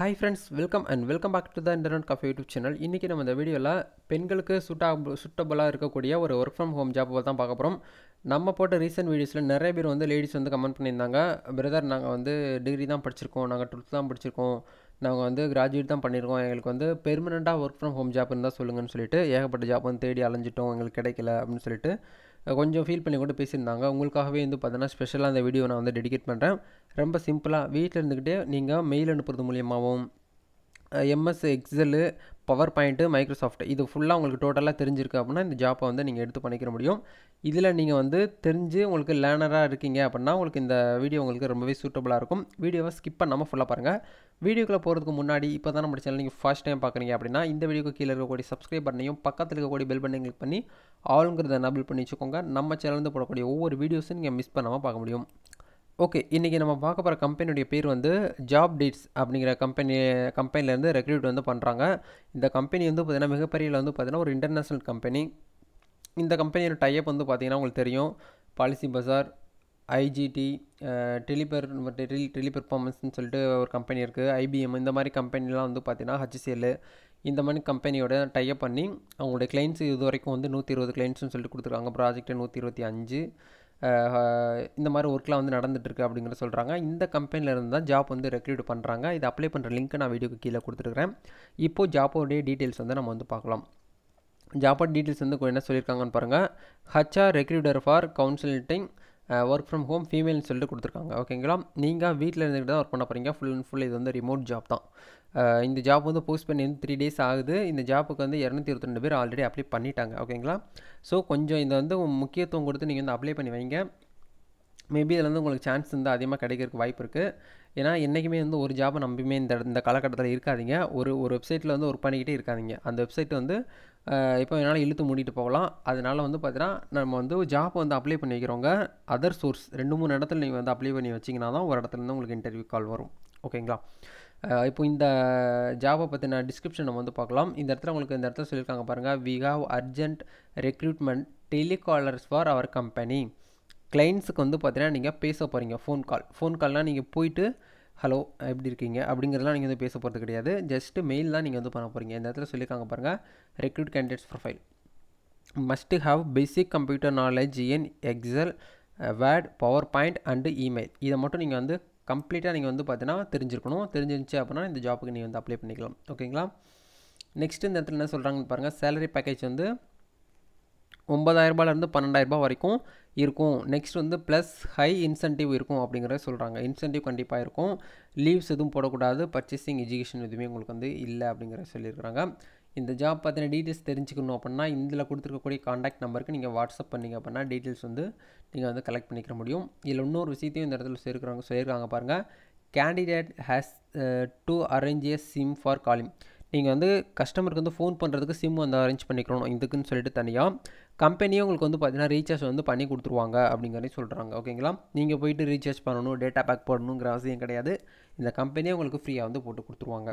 hi friends welcome and welcome back to the internet cafe YouTube channel இன்றைக்கி நம்ம இந்த வீடியோவில் பெண்களுக்கு சுட்டாபு சுட்டபுளாக இருக்கக்கூடிய ஒரு ஒர்க் ஃப்ரம் ஹோம் ஜாப்பை தான் பார்க்க போகிறோம் நம்ம போட்ட ரீசெண்ட் வீடியோஸில் நிறைய பேர் வந்து லேடிஸ் வந்து கமெண்ட் பண்ணியிருந்தாங்க பிரதர் நாங்கள் வந்து டிகிரி தான் படிச்சிருக்கோம் நாங்கள் டுவெல்த் தான் படிச்சிருக்கோம் நாங்கள் வந்து கிராஜுவேட் தான் பண்ணியிருக்கோம் எங்களுக்கு வந்து பெர்மனெண்ட்டாக ஒர்க் ஃப்ரம் ஹோம் ஜாப் இருந்தால் சொல்லுங்கன்னு சொல்லிட்டு ஏகப்பட்ட ஜாப் வந்து தேடி அலைஞ்சிட்டோம் எங்களுக்கு கிடைக்கல அப்படின்னு சொல்லிட்டு கொஞ்சம் ஃபீல் பண்ணி கூட பேசியிருந்தாங்க உங்களுக்காகவே வந்து பார்த்தோன்னா ஸ்பெஷலாக அந்த வீடியோ நான் வந்து டெடிகேட் பண்ணுறேன் ரொம்ப சிம்பிளாக வீட்டில் இருந்துக்கிட்டே நீங்கள் மெயில் அனுப்புறது மூலியமாகவும் MS excel power point Microsoft இது ஃபுல்லாக உங்களுக்கு டோட்டலாக தெரிஞ்சிருக்கு அப்படின்னா இந்த ஜாப்பை வந்து நீங்கள் எடுத்து பண்ணிக்கிற முடியும் இதில் நீங்கள் வந்து தெரிஞ்சு உங்களுக்கு லேர்னராக இருக்கீங்க அப்படின்னா உங்களுக்கு இந்த வீடியோ உங்களுக்கு ரொம்பவே சூட்டபுளாக இருக்கும் வீடியோவை ஸ்கிப் பண்ணாமல் ஃபுல்லாக பாருங்கள் வீடியோக்குள்ளே போகிறதுக்கு முன்னாடி இப்போ தான் நம்ம சேனல் நீங்கள் ஃபஸ்ட் டைம் பார்க்குறீங்க அப்படின்னா இந்த வீடியோக்கு கீழே இருக்கக்கூடிய சப்ஸ்கிரைப் பண்ணையும் பக்கத்தில் இருக்கக்கூடிய பெல் பண்ணி கிளிக் பண்ணி ஆளுங்கிறத நபிள் பண்ணி வச்சுக்கோங்க நம்ம சேனல் போடக்கூடிய ஒவ்வொரு வீடியோஸும் நீங்கள் மிஸ் பண்ணாமல் பார்க்க முடியும் ஓகே இன்றைக்கி நம்ம பார்க்க போகிற கம்பெனியுடைய பேர் வந்து ஜாப் டீட்ஸ் அப்படிங்கிற கம்பெனி கம்பெனிலேருந்து ரெக்ரூட் வந்து பண்ணுறாங்க இந்த கம்பெனி வந்து பார்த்திங்கன்னா மிகப்பெரியல வந்து பார்த்திங்கன்னா ஒரு இன்டர்நேஷ்னல் கம்பெனி இந்த கம்பெனியோட டைப் வந்து பார்த்திங்கன்னா உங்களுக்கு தெரியும் பாலிசி பஜார் ஐஜிடி டெலிபர் டெலி டெலி பெர்ஃபார்மன்ஸ்னு சொல்லிட்டு ஒரு கம்பெனி இருக்குது ஐபிஎம் இந்த மாதிரி கம்பெனிலாம் வந்து பார்த்திங்கன்னா ஹச்சிஎல் இந்த மாதிரி கம்பெனியோட டைப் பண்ணி அவங்களுடைய கிளைண்ட்ஸ் இது வரைக்கும் வந்து நூற்றி இருபது கிளைண்ட்ஸ்னு சொல்லிட்டு கொடுத்துருக்காங்க ப்ராஜெக்ட்டு நூற்றி இருபத்தி அஞ்சு இந்த மாதிரி ஒர்க்லாம் வந்து நடந்துகிட்ருக்கு அப்படிங்கிற சொல்கிறாங்க இந்த கம்பெனிலேருந்து தான் ஜாப் வந்து ரெக்ரூட் பண்ணுறாங்க இது அப்ளை பண்ணுற லிங்க்கை நான் வீடியோக்கு கீழே கொடுத்துருக்குறேன் இப்போது ஜாப்போடைய டீட்டெயில்ஸ் வந்து நம்ம வந்து பார்க்கலாம் ஜாப்போட டீட்டெயில்ஸ் வந்து என்ன சொல்லியிருக்காங்கன்னு பாருங்கள் HR recruiter for counselling work from home ஃபீமேல்னு சொல்லிட்டு கொடுத்துருக்காங்க ஓகேங்களா நீங்கள் வீட்டில் இருந்துக்கிட்டு தான் ஒர்க் பண்ண போகிறீங்க ஃபுல் அண்ட் ஃபுல் இது வந்து ரிமோட் ஜாப் தான் இந்த ஜாப் வந்து போஸ்ட் பண்ணி வந்து த்ரீ டேஸ் ஆகுது இந்த ஜாப்புக்கு வந்து இரநூத்தி இருபத்தி ரெண்டு பேர் ஆல்ரெடி அப்ளை பண்ணிட்டாங்க ஓகேங்களா ஸோ கொஞ்சம் இதை வந்து முக்கியத்துவம் கொடுத்து நீங்கள் வந்து அப்ளை பண்ணி வைங்க மேபி இதில் வந்து உங்களுக்கு சான்ஸ் வந்து அதிகமாக கிடைக்கிறதுக்கு வாய்ப்பு இருக்குது ஏன்னா என்றைக்குமே வந்து ஒரு ஜாபை நம்பியுமே இந்த இந்த காலகட்டத்தில் இருக்காதிங்க ஒரு ஒரு வெப்சைட்டில் வந்து ஒர்க் பண்ணிக்கிட்டே இருக்காதிங்க அந்த வெப்சைட் வந்து இப்போ என்னால் இழுத்து மூடிட்டு போகலாம் அதனால் வந்து பார்த்தீங்கன்னா நம்ம வந்து ஜாப் வந்து அப்ளை பண்ணி வைக்கிறவங்க அதர் சோர்ஸ் ரெண்டு மூணு இடத்துல நீங்கள் வந்து அப்ளை பண்ணி வச்சிங்கன்னா தான் ஒரு இடத்துலேருந்து உங்களுக்கு இன்டர்வியூ கால் வரும் ஓகேங்களா இப்போ இந்த ஜாபை பற்றின டிஸ்கிரிப்ஷன் நம்ம வந்து பார்க்கலாம் இந்த இடத்துல உங்களுக்கு இந்த இடத்துல சொல்லியிருக்காங்க பாருங்கள் we have urgent recruitment telecallers for our company கிளைண்ட்ஸுக்கு வந்து பார்த்தீங்கன்னா நீங்கள் பேச போகிறீங்க ஃபோன் கால் ஃபோன் கால்லாம் நீங்கள் போயிட்டு ஹலோ எப்படி இருக்கீங்க அப்படிங்கிறதெல்லாம் நீங்கள் வந்து பேச போகிறது கிடையாது ஜஸ்ட்டு மெயில் தான் நீங்கள் வந்து பண்ண போகிறீங்க இந்த இடத்துல சொல்லியிருக்காங்க பாருங்கள் recruit candidates profile must have basic computer knowledge in excel word power point and email இதை மட்டும் நீங்கள் வந்து கம்ப்ளீட்டாக நீங்கள் வந்து பார்த்தீங்கன்னா தெரிஞ்சிருக்கணும் தெரிஞ்சிருந்துச்சு அப்படின்னா இந்த ஜாப்புக்கு நீங்கள் வந்து அப்ளை பண்ணிக்கலாம் ஓகேங்களா நெக்ஸ்ட் இந்த இடத்துல என்ன சொல்கிறாங்கன்னு பாருங்கள் சேலரி பேக்கேஜ் வந்து ஒம்பதாயிரரூபாலேருந்து பன்னெண்டாயிரரூபா வரைக்கும் இருக்கும் நெக்ஸ்ட் வந்து ப்ளஸ் ஹை இன்சென்டிவ் இருக்கும் அப்படிங்கிறத சொல்கிறாங்க இன்சென்டிவ் கண்டிப்பாக இருக்கும் லீவ்ஸ் எதுவும் போடக்கூடாது பர்ச்சேசிங் எஜுகேஷன் எதுவுமே உங்களுக்கு வந்து இல்லை அப்படிங்கிற சொல்லியிருக்கிறாங்க இந்த ஜாப் பார்த்தீங்கன்னா டீட்டெயில்ஸ் தெரிஞ்சுக்கணும் அப்படின்னா இதில் கொடுத்துருக்கக்கூடிய காண்டாக்ட் நம்பருக்கு நீங்கள் வாட்ஸ்அப் பண்ணிங்க அப்படின்னா டீட்டெயில்ஸ் வந்து நீங்கள் வந்து கலெக்ட் பண்ணிக்கிற முடியும் இதில் இன்னொரு விஷயத்தையும் இந்த இடத்துல சொல்லியிருக்கிறாங்க சொல்லியிருக்காங்க பாருங்கள் candidate has to arrange a SIM for calling நீங்கள் வந்து கஸ்டமருக்கு வந்து ஃபோன் பண்ணுறதுக்கு சிம் வந்து அரேஞ்ச் பண்ணிக்கணும் இதுக்குன்னு சொல்லிட்டு தனியாக கம்பெனியும் உங்களுக்கு வந்து பார்த்தீங்கன்னா ரீசார்ஜ் வந்து பண்ணி கொடுத்துருவாங்க அப்படிங்கிறதையும் சொல்கிறாங்க ஓகேங்களா நீங்கள் போயிட்டு ரீசார்ஜ் பண்ணணும் டேட்டா பேக் போடணுங்கிற அவசியம் கிடையாது இந்த கம்பெனியே உங்களுக்கு ஃப்ரீயாக வந்து போட்டு கொடுத்துருவாங்க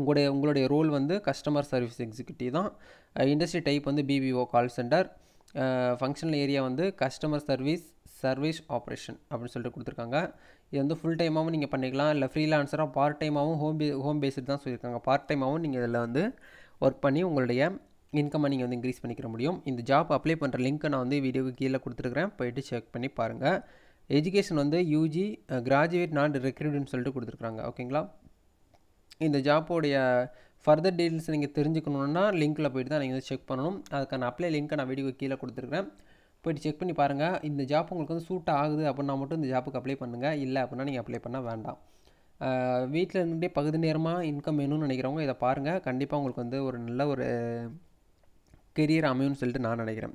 உங்களுடைய உங்களுடைய ரோல் வந்து கஸ்டமர் சர்வீஸ் எக்ஸிக்யூட்டிவ் தான் இண்டஸ்ட்ரி டைப் வந்து BPO call centre functional area வந்து கஸ்டமர் சர்வீஸ் சர்வீஸ் ஆப்ரேஷன் அப்படின்னு சொல்லிட்டு கொடுத்துருக்காங்க இது வந்து ஃபுல் டைமாகவும் நீங்கள் பண்ணிக்கலாம் இல்லை ஃப்ரீலான்சராக பார்ட் டைமாகவும் ஹோம் பே ஹோம் பேஸ்டு தான் சொல்லியிருக்காங்க பார்ட் டைமாகவும் நீங்கள் இதில் வந்து ஒர்க் பண்ணி உங்களுடைய இன்கம்மை நீங்கள் வந்து இன்க்ரீஸ் பண்ணிக்கிற முடியும் இந்த ஜாப் அப்ளை பண்ணுற லிங்க்கை நான் வந்து வீடியோக்கு கீழே கொடுத்துருக்குறேன் போயிட்டு செக் பண்ணி பாருங்கள் எஜுகேஷன் வந்து யூஜி கிராஜுவேட் நான் ரெக்ரூட்னு சொல்லிட்டு கொடுத்துருக்குறாங்க ஓகேங்களா இந்த ஜாப்போடைய ஃபர்தர் டீட்டெயில்ஸ் நீங்கள் தெரிஞ்சுக்கணுன்னா லிங்க்கில் போய்ட்டு தான் நீங்கள் வந்து செக் பண்ணணும் அதுக்கான அப்ளை லிங்க்கை நான் வீடியோ கீழே கொடுத்துருக்குறேன் போய்ட்டு செக் பண்ணி பாருங்கள் இந்த ஜாப் உங்களுக்கு வந்து சூட் ஆகுது அப்படின்னா மட்டும் இந்த ஜாப்புக்கு அப்ளை பண்ணுங்கள் இல்லை அப்படின்னா நீங்கள் அப்ளை பண்ண வேண்டாம் வீட்டில் இருந்துகிட்டே பகுதி நேரமாக இன்கம் வேணும்னு நினைக்கிறவங்க இதை பாருங்கள் கண்டிப்பாக உங்களுக்கு வந்து ஒரு நல்ல ஒரு கெரியர் அமையும்னு சொல்லிட்டு நான் நினைக்கிறேன்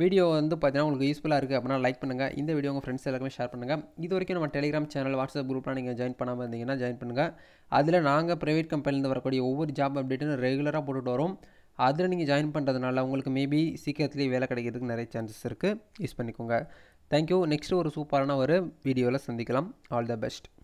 வீடியோ வந்து பார்த்தீங்கன்னா உங்களுக்கு யூஸ்ஃபுல்லாக இருக்குது அப்படின்னா லைக் பண்ணுங்கள் இந்த வீடியோ உங்கள் ஃப்ரெண்ட்ஸ் எல்லாருமே ஷேர் பண்ணுங்கள் இது வரைக்கும் நம்ம டெலிகிராம் சேனல் வாட்ஸ்அப் குரூப்லாம் நீங்கள் ஜாயின் பண்ணாமல் இருந்தீங்கன்னா ஜாயின் பண்ணுங்கள் அதில் நாங்கள் ப்ரைவேட் கம்பெனிலேருந்து வரக்கூடிய ஒவ்வொரு ஜாப் அப்டேட்டும் ரெகுலராக போட்டுட்டு வரும் அதில் நீங்கள் ஜாயின் பண்ணுறதுனால உங்களுக்கு மேபி சீக்கிரத்துலேயே வேலை கிடைக்கிறதுக்கு நிறைய சான்சஸ் இருக்குது யூஸ் பண்ணிக்கோங்க தேங்க்யூ நெக்ஸ்ட்டு ஒரு சூப்பரான ஒரு வீடியோவில் சந்திக்கலாம் ஆல் த பெஸ்ட்